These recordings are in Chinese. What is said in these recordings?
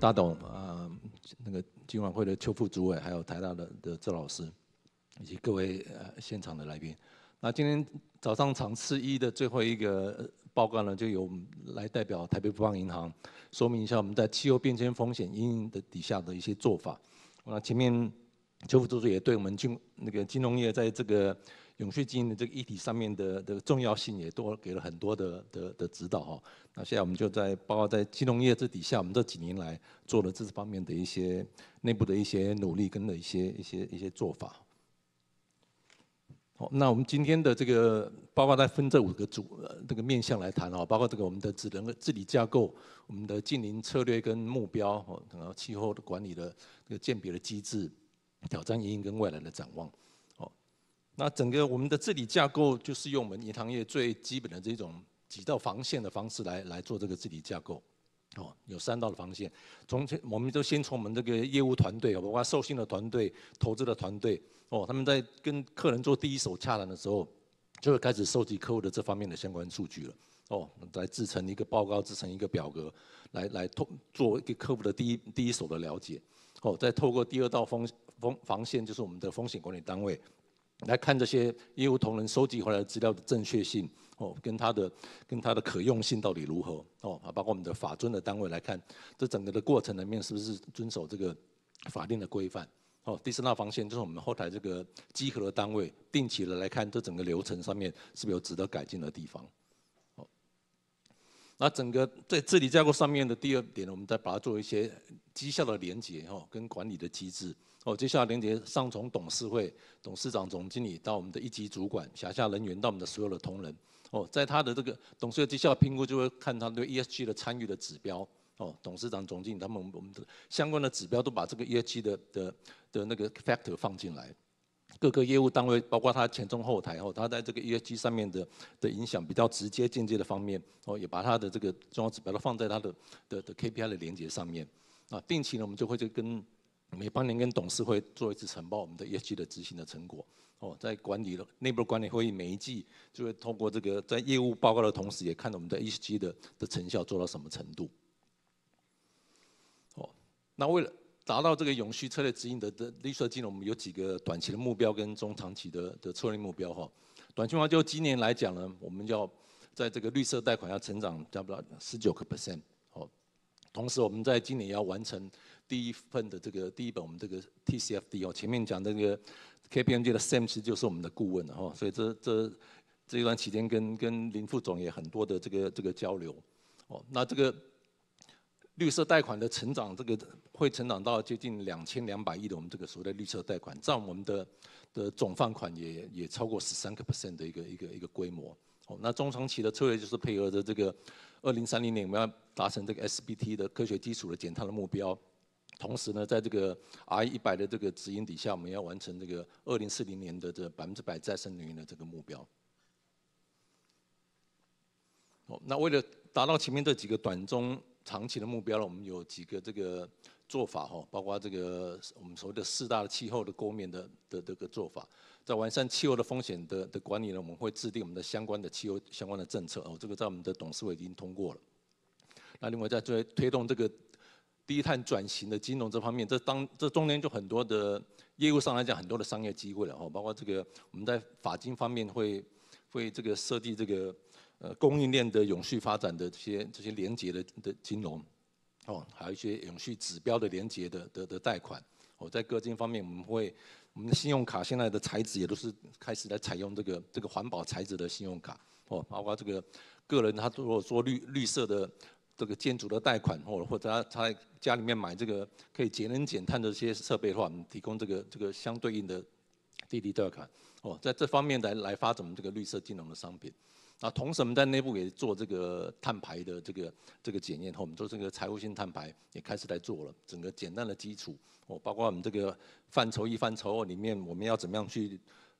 大董，呃，那个今晚会的邱副主委，还有台大的的周老师，以及各位呃现场的来宾，那今天早上场次一的最后一个报告呢，就由我们来代表台北富邦银行，说明一下我们在气候变迁风险阴影的底下的一些做法。那前面邱副主委也对我们金那个金融业在这个永续经营的这个议题上面的的重要性也多给了很多的的的指导哈。那现在我们就在包括在金融业这底下，我们这几年来做了这方面的一些内部的一些努力跟的一些一些一些做法。好，那我们今天的这个包括在分这五个组这个面向来谈哦，包括这个我们的智能治理架构、我们的近邻策略跟目标哦，然后气候的管理的这个鉴别的机制、挑战、原因跟未来的展望。那整个我们的治理架构就是用我们银行业最基本的这种几道防线的方式来来做这个治理架构，哦，有三道防线。从前我们就先从我们这个业务团队，包括授信的团队、投资的团队，哦，他们在跟客人做第一手洽谈的时候，就会开始收集客户的这方面的相关数据了，哦，来制成一个报告，制成一个表格，来来透做给客户的第一第一手的了解，哦，再透过第二道风风防线，就是我们的风险管理单位。来看这些业务同仁收集回来的资料的正确性哦，跟他的跟他的可用性到底如何哦啊，包括我们的法尊的单位来看，这整个的过程里面是不是遵守这个法定的规范哦？第三道防线就是我们后台这个稽核单位定期的来看这整个流程上面是不是有值得改进的地方。哦。那整个在治理架构上面的第二点呢，我们再把它做一些绩效的连接哦，跟管理的机制。哦，接下来连接上从董事会、董事长、总经理到我们的一级主管、辖下人员，到我们的所有的同仁，哦，在他的这个董事会绩效评估就会看他对 ESG 的参与的指标。哦，董事长、总经理他们我们的相关的指标都把这个 ESG 的的的那个 factor 放进来。各个业务单位，包括他前中后台，哦，他在这个 ESG 上面的的影响比较直接、间接的方面，哦，也把他的这个重要指标都放在他的的的 KPI 的连接上面。啊，定期呢，我们就会去跟。每半年跟董事会做一次呈报我们的业绩的执行的成果哦，在管理的内部管理会议每一季就会透过这个在业务报告的同时，也看到我们的 ESG 的的成效做到什么程度。哦，那为了达到这个永续策略指引的的绿色金融，我们有几个短期的目标跟中长期的的策略目标哈。短期话就今年来讲呢，我们要在这个绿色贷款要成长差不多十九个 percent 哦，同时我们在今年要完成。第一份的这个第一本我们这个 TCFD 哦，前面讲那个 KPMG 的 Sam 其实就是我们的顾问哦，所以这这这一段期间跟跟林副总也很多的这个这个交流哦。那这个绿色贷款的成长，这个会成长到接近两千两百亿的我们这个所谓的绿色贷款，占我们的的总放款也也超过十三个 percent 的一个一个一个规模哦。那中长期的策略就是配合着这个二零三零年我们要达成这个 SBT 的科学基础的减碳的目标。同时呢，在这个 R 一百的这个指引底下，我们要完成这个二零四零年的这百分之百再生能源的这个目标。那为了达到前面这几个短中长期的目标呢，我们有几个这个做法哈，包括这个我们所谓的四大气候的构面的的这个做法，在完善气候的风险的的管理呢，我们会制定我们的相关的气候相关的政策哦，这个在我们的董事会已经通过了。那另外在推推动这个。低碳转型的金融这方面，这当这中间就很多的业务上来讲，很多的商业机会了哦。包括这个我们在法金方面会会这个设计这个呃供应链的永续发展的这些这些连接的的金融哦，还有一些永续指标的连接的的的贷款哦。在各金方面，我们会我们的信用卡现在的材质也都是开始来采用这个这个环保材质的信用卡哦，包括这个个人他如果做绿绿色的。这个建筑的贷款，或或者他他在家里面买这个可以节能减碳的这些设备的话，我们提供这个这个相对应的滴滴贷款。哦，在这方面来来发展我们这个绿色金融的商品。那同时我们在内部也做这个碳排的这个这个检验，和我们做这个财务性碳排也开始来做了。整个简单的基础，哦，包括我们这个范畴一、范畴二里面，我们要怎么样去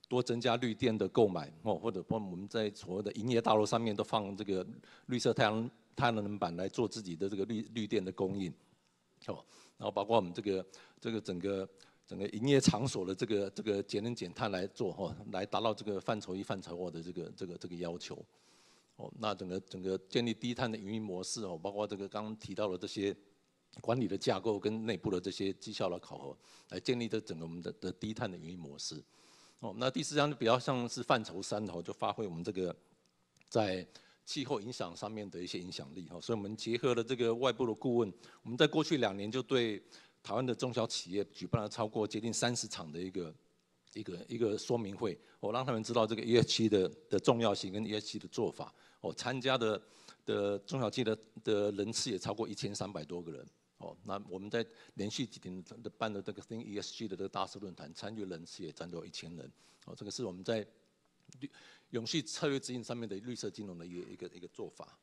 多增加绿电的购买，哦，或者包括我们在所有的营业大楼上面都放这个绿色太阳。太阳能板来做自己的这个绿绿电的供应，哦，然后包括我们这个这个整个整个营业场所的这个这个节能减碳来做哈，来达到这个范畴一、范畴二的这个这个这个要求。哦，那整个整个建立低碳的营运模式哦，包括这个刚刚提到的这些管理的架构跟内部的这些绩效的考核，来建立的整个我们的的低碳的营运模式。哦，那第四章就比较像是范畴三哦，就发挥我们这个在。气候影响上面的一些影响力，哦，所以我们结合了这个外部的顾问，我们在过去两年就对台湾的中小企业举办了超过接近三十场的一个一个一个说明会，我让他们知道这个 ESG 的的重要性跟 ESG 的做法。我参加的的中小企业的人次也超过一千三百多个人。哦，那我们在连续几天办的这个 ESG 的这个大师论坛，参与人次也占到一千人。哦，这个是我们在。永续策略指引上面的绿色金融的一个一个一个做法。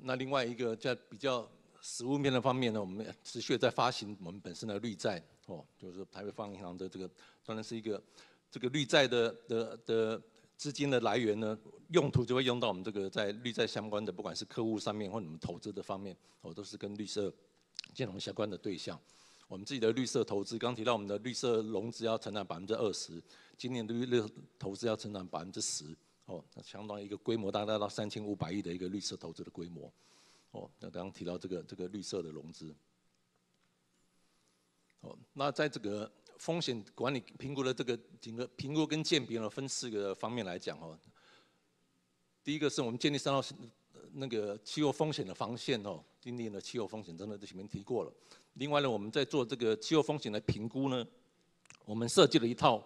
那另外一个在比较实物面的方面呢，我们持续在发行我们本身的绿债哦，就是台北放银行的这个当然是一个这个绿债的的的资金的来源呢，用途就会用到我们这个在绿债相关的，不管是客户上面或你们投资的方面，哦都是跟绿色金融相关的对象。我们自己的绿色投资，刚提到我们的绿色融资要成长百分之二十，今年绿色投资要成长百分之十，哦，那相当于一个规模大概到三千五百亿的一个绿色投资的规模，哦，那刚刚提到这个这个绿色的融资，哦，那在这个风险管理评估的这个整个评估跟鉴别呢，分四个方面来讲哦，第一个是我们建立三道那个气候风险的防线哦，今年的气候风险真的前面提过了。另外呢，我们在做这个气候风险的评估呢，我们设计了一套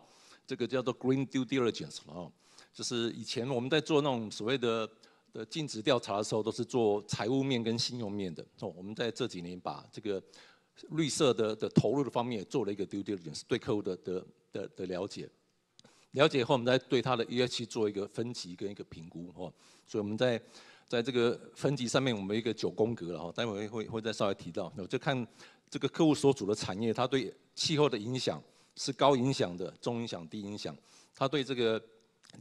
这个叫做 Green Due Diligence 哦，就是以前我们在做那种所谓的的尽职调查的时候，都是做财务面跟信用面的。哦。我们在这几年把这个绿色的的投入的方面也做了一个 Due Diligence，对客户的的的了解，了解以后，我们再对它的 e h 期做一个分级跟一个评估哦。所以我们在在这个分级上面，我们一个九宫格了哈，待会会会再稍微提到，就看这个客户所处的产业，它对气候的影响是高影响的、中影响、低影响；它对这个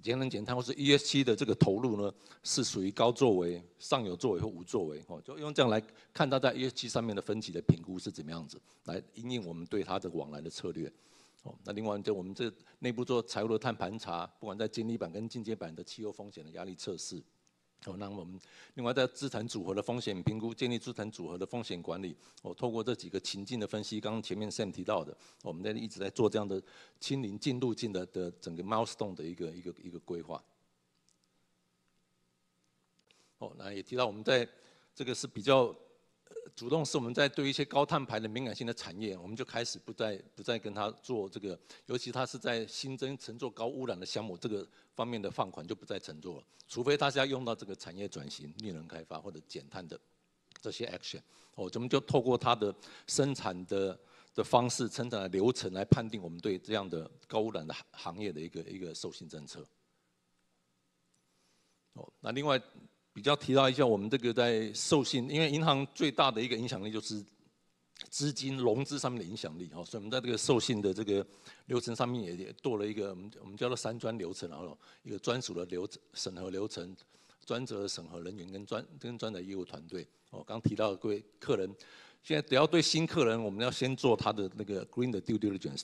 节能减碳或是 E S G 的这个投入呢，是属于高作为、上有作为或无作为哦，就用这样来看它在 E S G 上面的分级的评估是怎么样子，来应用我们对它的往来的策略哦。那另外就我们这内部做财务的碳盘查，不管在经理版跟进阶版的气候风险的压力测试。哦，那我们另外在资产组合的风险评估，建立资产组合的风险管理，我透过这几个情境的分析，刚刚前面 Sam 提到的，我们在一直在做这样的清零进路径的的整个 milestone 的一个一个一个规划。哦，那也提到我们在这个是比较。主动是我们在对一些高碳排的敏感性的产业，我们就开始不再不再跟他做这个，尤其他是在新增乘坐高污染的项目这个方面的放款就不再乘坐了，除非他是要用到这个产业转型、绿能开发或者减碳的这些 action，哦，咱们就透过他的生产的的方式、生产的流程来判定我们对这样的高污染的行业的一个一个授信政策。哦，那另外。比较提到一下我们这个在授信，因为银行最大的一个影响力就是资金融资上面的影响力哦，所以我们在这个授信的这个流程上面也也做了一个我们我们叫做三专流程，然后一个专属的流审核流程，专责的审核人员跟专跟专的业务团队哦。刚提到各位客人，现在只要对新客人，我们要先做他的那个 Green 的 Due Diligence。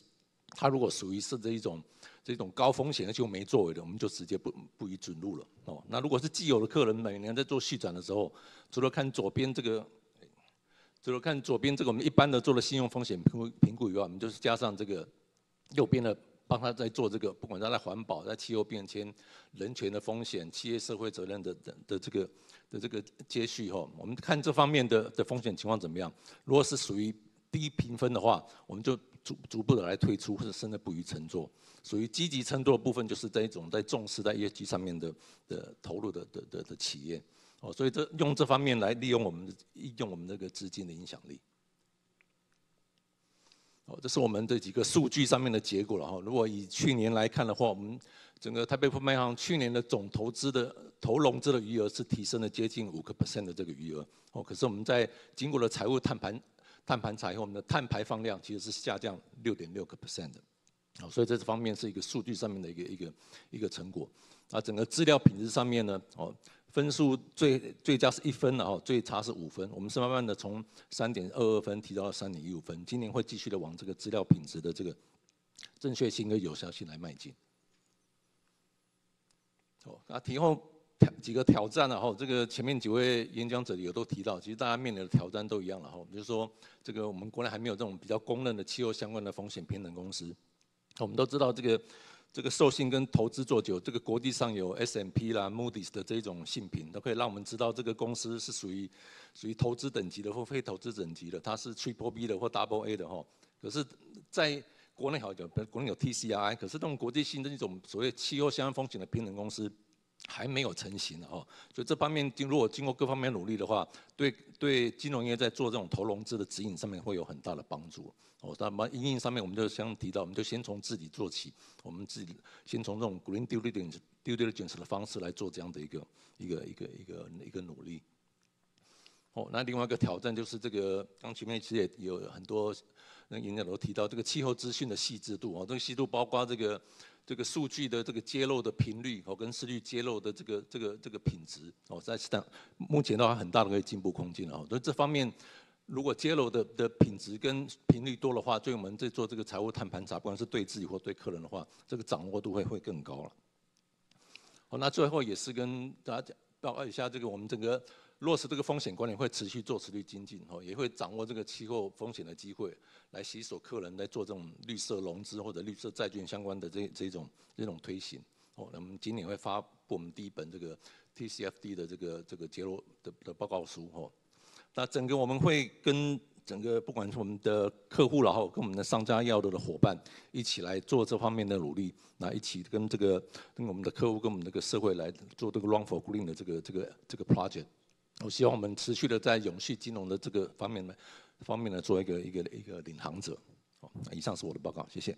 他如果属于是这一种这种高风险的就没作为的，我们就直接不不予准入了哦。那如果是既有的客人，每年在做续展的时候，除了看左边这个，除了看左边这个，我们一般的做了信用风险评评估以外，我们就是加上这个右边的，帮他在做这个，不管他在环保、在气候变迁、人权的风险、企业社会责任的的的这个的这个接续哈，我们看这方面的的风险情况怎么样。如果是属于低评分的话，我们就。逐逐步的来推出，或者甚至不予乘坐。属于积极乘坐的部分，就是在一种在重视在业绩上面的的投入的的的的企业哦。所以这用这方面来利用我们利用我们这个资金的影响力。哦，这是我们这几个数据上面的结果了哈。如果以去年来看的话，我们整个台北拍卖行去年的总投资的投融资的余额是提升了接近五个 percent 的这个余额哦。可是我们在经过了财务探盘。碳盘采后，我们的碳排放量其实是下降六点六个 percent 的，好，所以在这方面是一个数据上面的一个一个一个成果。啊，整个资料品质上面呢，哦，分数最最佳是一分的哦，最差是五分。我们是慢慢的从三点二二分提到到三点一五分，今年会继续的往这个资料品质的这个正确性跟有效性来迈进。哦，那提后。挑几个挑战然哈，这个前面几位演讲者也都提到，其实大家面临的挑战都一样了哈。比如说，这个我们国内还没有这种比较公认的气候相关的风险平等公司。我们都知道，这个这个授信跟投资做久，这个国际上有 S M P 啦、Moody's 的这种信评，都可以让我们知道这个公司是属于属于投资等级的或非投资等级的，它是 Triple B 的或 Double A 的哈。可是，在国内好像国内有 T C I，可是这种国际性的一种所谓气候相关风险的平等公司。还没有成型哦，所以这方面经如果经过各方面努力的话，对对金融业在做这种投融资的指引上面会有很大的帮助哦。那么营运上面，我们就先提到，我们就先从自己做起，我们自己先从这种 green due diligence due diligence 的方式来做这样的一个一个一个一个一个努力。哦，那另外一个挑战就是这个，刚前面其实也有很多那演讲都提到这个气候资讯的细致度哦，这个细致度包括这个。这个数据的这个揭露的频率哦，跟数据揭露的这个这个这个品质哦，在目前的话，很大的可以进步空间哦。所以这方面，如果揭露的的品质跟频率多的话，对我们在做这个财务谈盘查，不管是对自己或对客人的话，这个掌握度会会更高了。好，那最后也是跟大家报告一下，这个我们整个。落实这个风险管理会持续做持续精进哦，也会掌握这个气候风险的机会，来洗手客人来做这种绿色融资或者绿色债券相关的这这种这种推行哦。那我今年会发布我们第一本这个 TCFD 的这个这个结论的的报告书哦。那整个我们会跟整个不管是我们的客户然后跟我们的商家要的的伙伴一起来做这方面的努力，那一起跟这个跟我们的客户跟我们这个社会来做这个 Run for Green 的这个这个这个 project。我希望我们持续的在永续金融的这个方面呢，方面呢做一个一个一个领航者。好，以上是我的报告，谢谢。